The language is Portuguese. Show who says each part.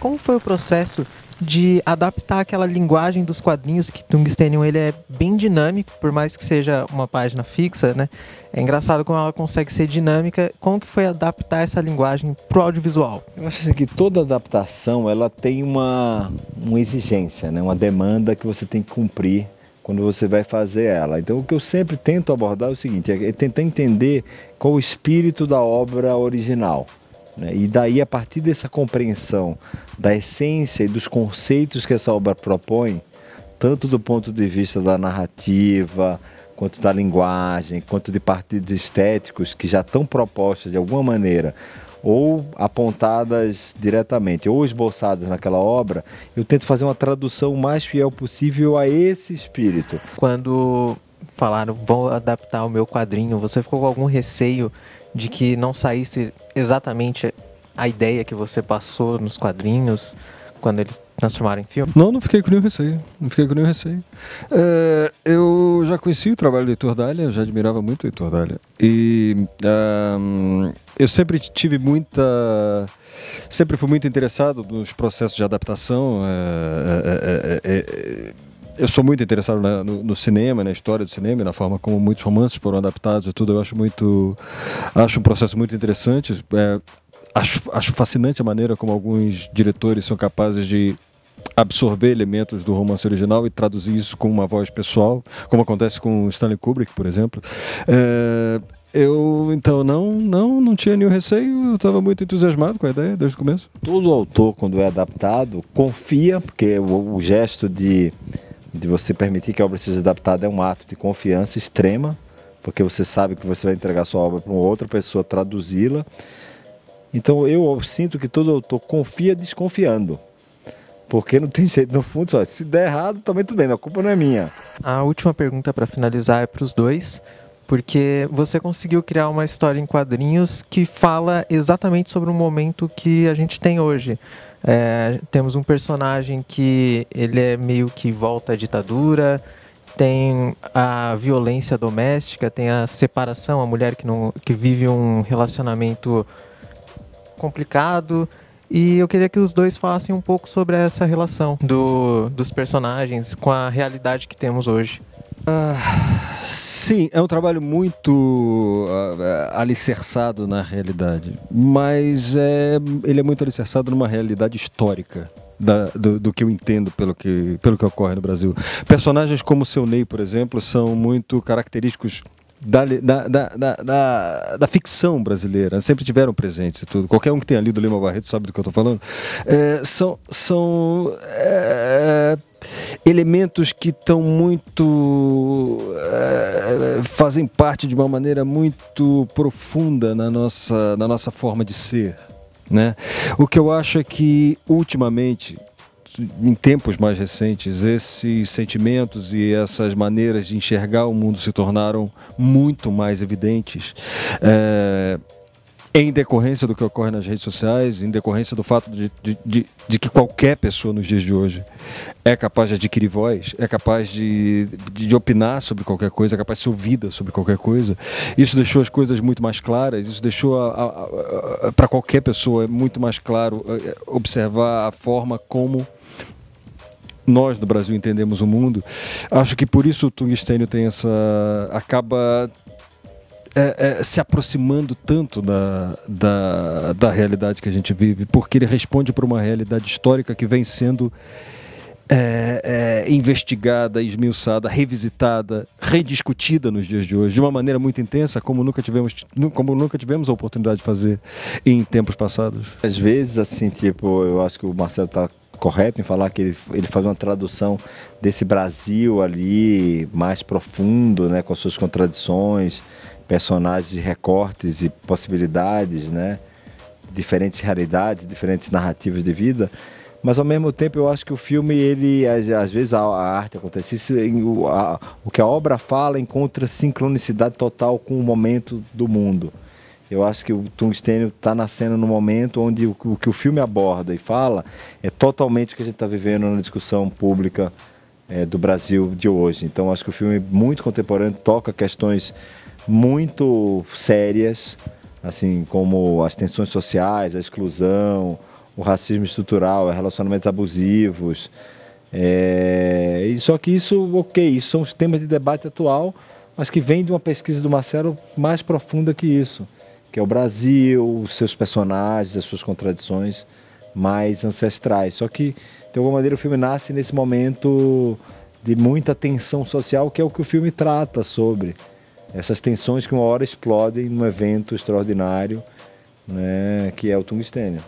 Speaker 1: Como foi o processo de adaptar aquela linguagem dos quadrinhos que Tungstenium ele é bem dinâmico, por mais que seja uma página fixa, né? É engraçado como ela consegue ser dinâmica. Como que foi adaptar essa linguagem para o audiovisual? Eu acho assim que toda
Speaker 2: adaptação ela tem uma, uma exigência, né? Uma demanda que você tem que cumprir quando você vai fazer ela. Então, o que eu sempre tento abordar é o seguinte: é tentar entender qual o espírito da obra original. Né? E daí, a partir dessa compreensão da essência e dos conceitos que essa obra propõe, tanto do ponto de vista da narrativa, quanto da linguagem, quanto de partidos estéticos que já estão propostas de alguma maneira, ou apontadas diretamente, ou esboçadas naquela obra, eu tento fazer uma tradução mais fiel possível a esse
Speaker 1: espírito. Quando falaram, vão adaptar o meu quadrinho, você ficou com algum receio de que não saísse exatamente a ideia que você passou nos quadrinhos quando eles transformaram em filme?
Speaker 3: Não, não fiquei com nenhum receio. Não fiquei com nenhum receio. É, eu já conheci o trabalho do Heitor Dália, já admirava muito o Heitor Dália. E um, ah, eu sempre tive muita. Sempre fui muito interessado nos processos de adaptação. É, é, é, é, é eu sou muito interessado na, no, no, cinema, na história do cinema, na forma como muitos romances foram adaptados e tudo. Eu acho muito, acho um processo muito interessante. É, acho, acho fascinante a maneira como alguns diretores são capazes de absorver elementos do romance original e traduzir isso com uma voz pessoal, como acontece com Stanley Kubrick, por exemplo. É, eu então não não não tinha nenhum receio, eu estava muito entusiasmado com a ideia desde o começo.
Speaker 2: Todo autor quando é adaptado confia, porque o, o gesto de de você permitir que a obra seja adaptada é um ato de confiança extrema, porque você sabe que você vai entregar sua obra para uma outra pessoa traduzi-la. Então eu sinto que todo autor confia
Speaker 1: desconfiando. Porque não tem jeito, no fundo, só, se der errado, também tudo bem, né? a culpa não é minha. A última pergunta para finalizar é para os dois porque você conseguiu criar uma história em quadrinhos que fala exatamente sobre o momento que a gente tem hoje. É, temos um personagem que ele é meio que volta à ditadura, tem a violência doméstica, tem a separação, a mulher que, não, que vive um relacionamento complicado. E eu queria que os dois falassem um pouco sobre essa relação do, dos personagens com a realidade que temos hoje.
Speaker 3: Ah Sim, é um trabalho muito uh, alicerçado na realidade, mas é, ele é muito alicerçado numa realidade histórica. Da, do, do, que eu entendo pelo que, pelo que ocorre no Brasil. Personagens como o seu Ney, por exemplo, são muito característicos da, da, da, da, da, ficção brasileira, sempre tiveram presentes e tudo. Qualquer um que tenha lido Lima Barreto sabe do que eu estou falando. É, são são é, elementos que estão muito. Eh, fazem parte de uma maneira muito profunda na nossa, na nossa forma de ser. Né? O que eu acho é que, ultimamente, em tempos mais recentes, esses sentimentos e essas maneiras de enxergar o mundo se tornaram muito mais evidentes. É, em decorrência do que ocorre nas redes sociais, em decorrência do fato de, de, de, de, que qualquer pessoa nos dias de hoje é capaz de adquirir voz, é capaz de, de, opinar sobre qualquer coisa, é capaz de ser ouvida sobre qualquer coisa. Isso deixou as coisas muito mais claras, isso deixou para qualquer pessoa é muito mais claro eh, eh, observar a forma como nós do Brasil entendemos o mundo. Acho que por isso o Tungstênio tem essa acaba é, é, se aproximando tanto da, da, da realidade que a gente vive, porque ele responde para uma realidade histórica que vem sendo é, é, investigada, esmiuçada, revisitada, rediscutida nos dias de hoje, de uma maneira muito intensa, como nunca tivemos, como nunca tivemos a oportunidade de fazer em tempos passados.
Speaker 2: Às vezes, assim, tipo, eu acho que o Marcelo está correto em falar que ele, ele faz uma tradução desse Brasil ali mais profundo, né, com as suas contradições, personagens e recortes e possibilidades, né, diferentes realidades, diferentes narrativas de vida. Mas ao mesmo tempo eu acho que o filme, ele, às vezes a, a arte acontece isso, o, a, o que a obra fala encontra sincronicidade total com o momento do mundo. Eu acho que o Tungstênio está nascendo no momento onde o, o, que o filme aborda e fala é totalmente o que a gente está vivendo na discussão pública é, do Brasil de hoje. Então, acho que o filme é muito contemporâneo, toca questões muito sérias, assim como as tensões sociais, a exclusão, o racismo estrutural, relacionamentos abusivos. É... E só que isso, ok, isso são os temas de debate atual, mas que vem de uma pesquisa do Marcelo mais profunda que isso que é o Brasil, os seus personagens, as suas contradições mais ancestrais. Só que, de alguma maneira, o filme nasce nesse momento de muita tensão social, que é o que o filme trata sobre. Essas tensões que uma hora explodem num evento extraordinário, né, que é o tungstênio.